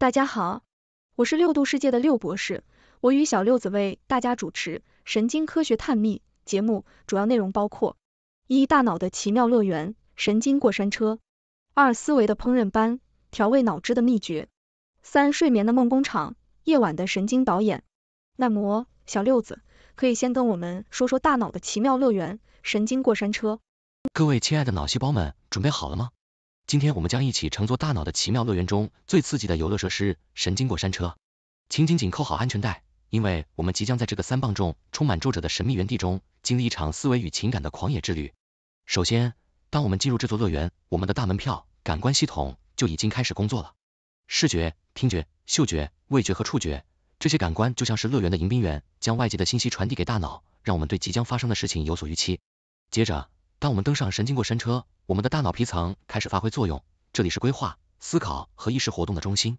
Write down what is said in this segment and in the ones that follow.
大家好，我是六度世界的六博士，我与小六子为大家主持《神经科学探秘》节目，主要内容包括：一、大脑的奇妙乐园——神经过山车；二、思维的烹饪班——调味脑汁的秘诀；三、睡眠的梦工厂——夜晚的神经导演。那么，小六子可以先跟我们说说大脑的奇妙乐园——神经过山车。各位亲爱的脑细胞们，准备好了吗？今天我们将一起乘坐大脑的奇妙乐园中最刺激的游乐设施——神经过山车，请紧紧扣好安全带，因为我们即将在这个三磅重、充满皱褶的神秘园地中，经历一场思维与情感的狂野之旅。首先，当我们进入这座乐园，我们的大门票、感官系统就已经开始工作了。视觉、听觉、嗅觉、味觉和触觉，这些感官就像是乐园的迎宾员，将外界的信息传递给大脑，让我们对即将发生的事情有所预期。接着，当我们登上神经过山车，我们的大脑皮层开始发挥作用，这里是规划、思考和意识活动的中心，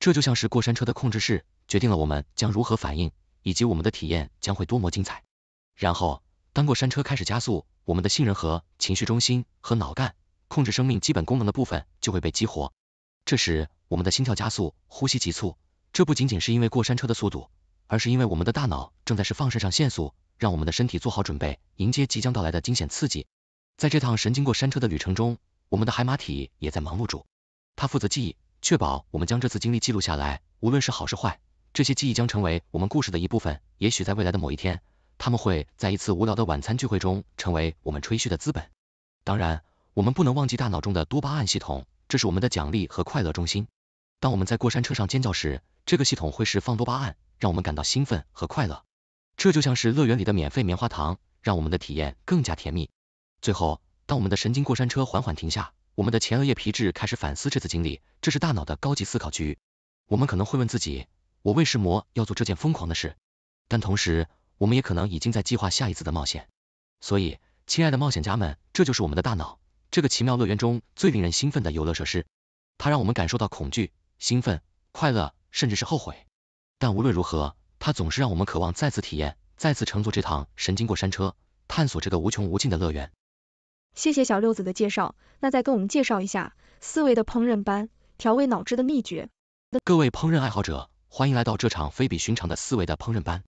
这就像是过山车的控制室，决定了我们将如何反应，以及我们的体验将会多么精彩。然后，当过山车开始加速，我们的杏仁核、情绪中心和脑干控制生命基本功能的部分就会被激活。这时，我们的心跳加速，呼吸急促，这不仅仅是因为过山车的速度，而是因为我们的大脑正在释放肾上腺素，让我们的身体做好准备，迎接即将到来的惊险刺激。在这趟神经过山车的旅程中，我们的海马体也在忙碌着，它负责记忆，确保我们将这次经历记录下来，无论是好是坏，这些记忆将成为我们故事的一部分。也许在未来的某一天，他们会在一次无聊的晚餐聚会中成为我们吹嘘的资本。当然，我们不能忘记大脑中的多巴胺系统，这是我们的奖励和快乐中心。当我们在过山车上尖叫时，这个系统会释放多巴胺，让我们感到兴奋和快乐。这就像是乐园里的免费棉花糖，让我们的体验更加甜蜜。最后，当我们的神经过山车缓缓停下，我们的前额叶皮质开始反思这次经历，这是大脑的高级思考区域。我们可能会问自己，我为什么要做这件疯狂的事？但同时，我们也可能已经在计划下一次的冒险。所以，亲爱的冒险家们，这就是我们的大脑这个奇妙乐园中最令人兴奋的游乐设施。它让我们感受到恐惧、兴奋、快乐，甚至是后悔。但无论如何，它总是让我们渴望再次体验，再次乘坐这趟神经过山车，探索这个无穷无尽的乐园。谢谢小六子的介绍，那再跟我们介绍一下思维的烹饪班，调味脑汁的秘诀。各位烹饪爱好者，欢迎来到这场非比寻常的思维的烹饪班。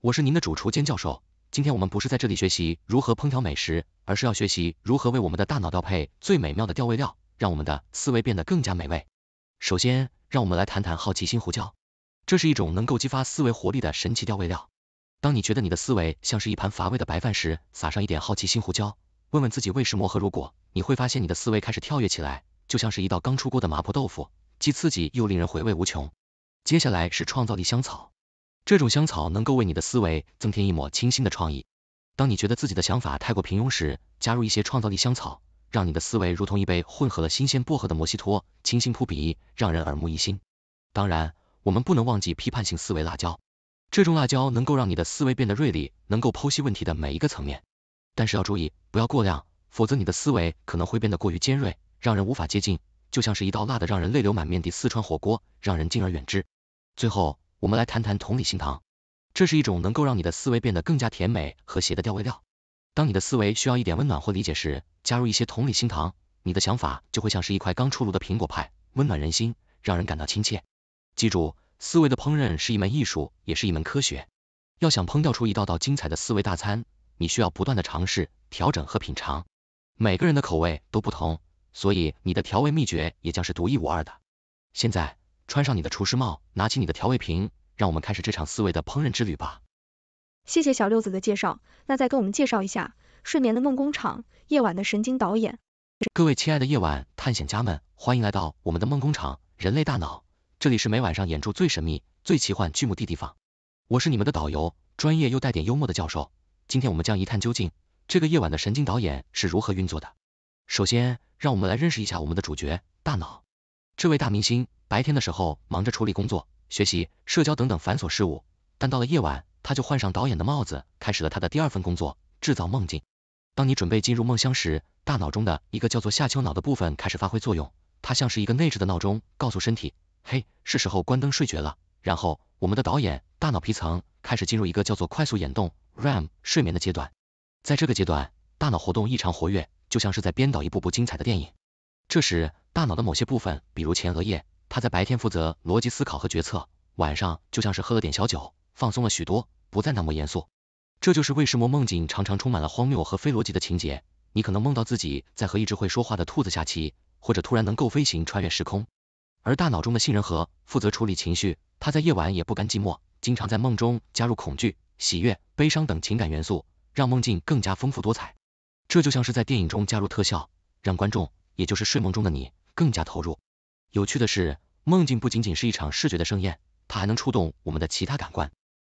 我是您的主厨兼教授。今天我们不是在这里学习如何烹调美食，而是要学习如何为我们的大脑调配最美妙的调味料，让我们的思维变得更加美味。首先，让我们来谈谈好奇心胡椒，这是一种能够激发思维活力的神奇调味料。当你觉得你的思维像是一盘乏味的白饭时，撒上一点好奇心胡椒。问问自己为什么和如果，你会发现你的思维开始跳跃起来，就像是一道刚出锅的麻婆豆腐，既刺激又令人回味无穷。接下来是创造力香草，这种香草能够为你的思维增添一抹清新的创意。当你觉得自己的想法太过平庸时，加入一些创造力香草，让你的思维如同一杯混合了新鲜薄荷的摩西托，清新扑鼻，让人耳目一新。当然，我们不能忘记批判性思维辣椒，这种辣椒能够让你的思维变得锐利，能够剖析问题的每一个层面。但是要注意，不要过量，否则你的思维可能会变得过于尖锐，让人无法接近，就像是一道辣得让人泪流满面的四川火锅，让人敬而远之。最后，我们来谈谈同理心糖，这是一种能够让你的思维变得更加甜美和谐的调味料。当你的思维需要一点温暖或理解时，加入一些同理心糖，你的想法就会像是一块刚出炉的苹果派，温暖人心，让人感到亲切。记住，思维的烹饪是一门艺术，也是一门科学。要想烹调出一道道精彩的思维大餐。你需要不断的尝试、调整和品尝，每个人的口味都不同，所以你的调味秘诀也将是独一无二的。现在穿上你的厨师帽，拿起你的调味瓶，让我们开始这场四维的烹饪之旅吧。谢谢小六子的介绍，那再跟我们介绍一下睡眠的梦工厂，夜晚的神经导演。各位亲爱的夜晚探险家们，欢迎来到我们的梦工厂，人类大脑，这里是每晚上演出最神秘、最奇幻剧目的地方。我是你们的导游，专业又带点幽默的教授。今天我们将一探究竟，这个夜晚的神经导演是如何运作的。首先，让我们来认识一下我们的主角大脑，这位大明星。白天的时候忙着处理工作、学习、社交等等繁琐事务，但到了夜晚，他就换上导演的帽子，开始了他的第二份工作，制造梦境。当你准备进入梦乡时，大脑中的一个叫做下丘脑的部分开始发挥作用，它像是一个内置的闹钟，告诉身体，嘿，是时候关灯睡觉了。然后，我们的导演大脑皮层。开始进入一个叫做快速眼动 （REM） 睡眠的阶段，在这个阶段，大脑活动异常活跃，就像是在编导一部部精彩的电影。这时，大脑的某些部分，比如前额叶，它在白天负责逻辑思考和决策，晚上就像是喝了点小酒，放松了许多，不再那么严肃。这就是为什么梦境常常充满了荒谬和非逻辑的情节。你可能梦到自己在和一只会说话的兔子下棋，或者突然能够飞行，穿越时空。而大脑中的杏仁核负责处理情绪，它在夜晚也不甘寂寞，经常在梦中加入恐惧、喜悦、悲伤等情感元素，让梦境更加丰富多彩。这就像是在电影中加入特效，让观众，也就是睡梦中的你，更加投入。有趣的是，梦境不仅仅是一场视觉的盛宴，它还能触动我们的其他感官。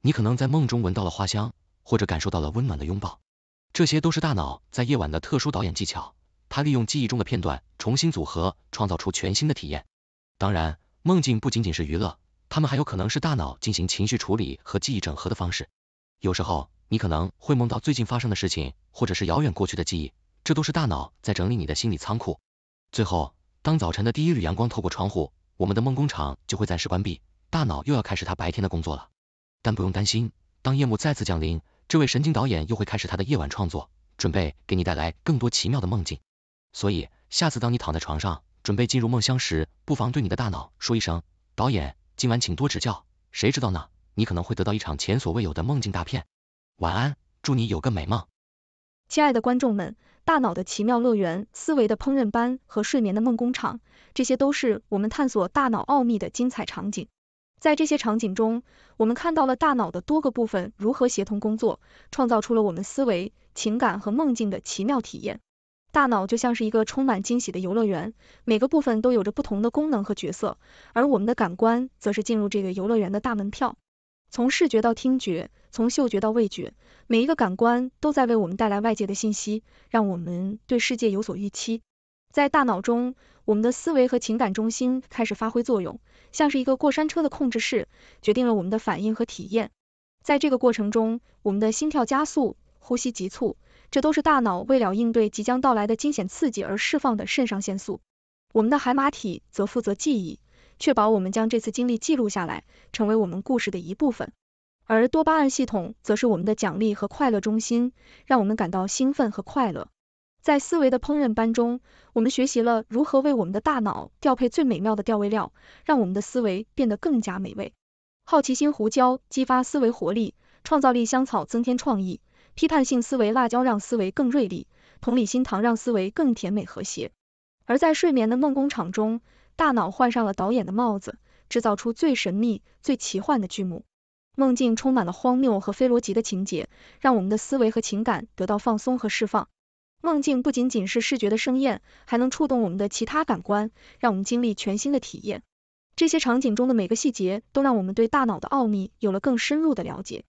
你可能在梦中闻到了花香，或者感受到了温暖的拥抱，这些都是大脑在夜晚的特殊导演技巧。它利用记忆中的片段重新组合，创造出全新的体验。当然，梦境不仅仅是娱乐，它们还有可能是大脑进行情绪处理和记忆整合的方式。有时候，你可能会梦到最近发生的事情，或者是遥远过去的记忆，这都是大脑在整理你的心理仓库。最后，当早晨的第一缕阳光透过窗户，我们的梦工厂就会暂时关闭，大脑又要开始它白天的工作了。但不用担心，当夜幕再次降临，这位神经导演又会开始他的夜晚创作，准备给你带来更多奇妙的梦境。所以，下次当你躺在床上，准备进入梦乡时，不妨对你的大脑说一声：“导演，今晚请多指教。”谁知道呢？你可能会得到一场前所未有的梦境大片。晚安，祝你有个美梦。亲爱的观众们，大脑的奇妙乐园、思维的烹饪班和睡眠的梦工厂，这些都是我们探索大脑奥秘的精彩场景。在这些场景中，我们看到了大脑的多个部分如何协同工作，创造出了我们思维、情感和梦境的奇妙体验。大脑就像是一个充满惊喜的游乐园，每个部分都有着不同的功能和角色，而我们的感官则是进入这个游乐园的大门票。从视觉到听觉，从嗅觉到味觉，每一个感官都在为我们带来外界的信息，让我们对世界有所预期。在大脑中，我们的思维和情感中心开始发挥作用，像是一个过山车的控制室，决定了我们的反应和体验。在这个过程中，我们的心跳加速，呼吸急促。这都是大脑为了应对即将到来的惊险刺激而释放的肾上腺素。我们的海马体则负责记忆，确保我们将这次经历记录下来，成为我们故事的一部分。而多巴胺系统则是我们的奖励和快乐中心，让我们感到兴奋和快乐。在思维的烹饪班中，我们学习了如何为我们的大脑调配最美妙的调味料，让我们的思维变得更加美味。好奇心胡椒激发思维活力，创造力香草增添创意。批判性思维辣椒让思维更锐利，同理心糖让思维更甜美和谐。而在睡眠的梦工厂中，大脑换上了导演的帽子，制造出最神秘、最奇幻的剧目。梦境充满了荒谬和非逻辑的情节，让我们的思维和情感得到放松和释放。梦境不仅仅是视觉的盛宴，还能触动我们的其他感官，让我们经历全新的体验。这些场景中的每个细节都让我们对大脑的奥秘有了更深入的了解。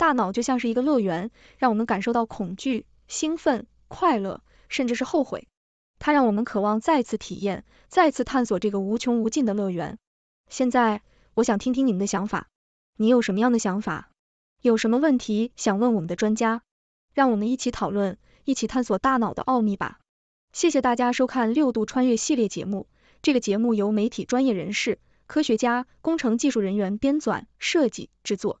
大脑就像是一个乐园，让我们感受到恐惧、兴奋、快乐，甚至是后悔。它让我们渴望再次体验，再次探索这个无穷无尽的乐园。现在，我想听听你们的想法，你有什么样的想法？有什么问题想问我们的专家？让我们一起讨论，一起探索大脑的奥秘吧。谢谢大家收看《六度穿越》系列节目。这个节目由媒体专业人士、科学家、工程技术人员编纂、设计、制作。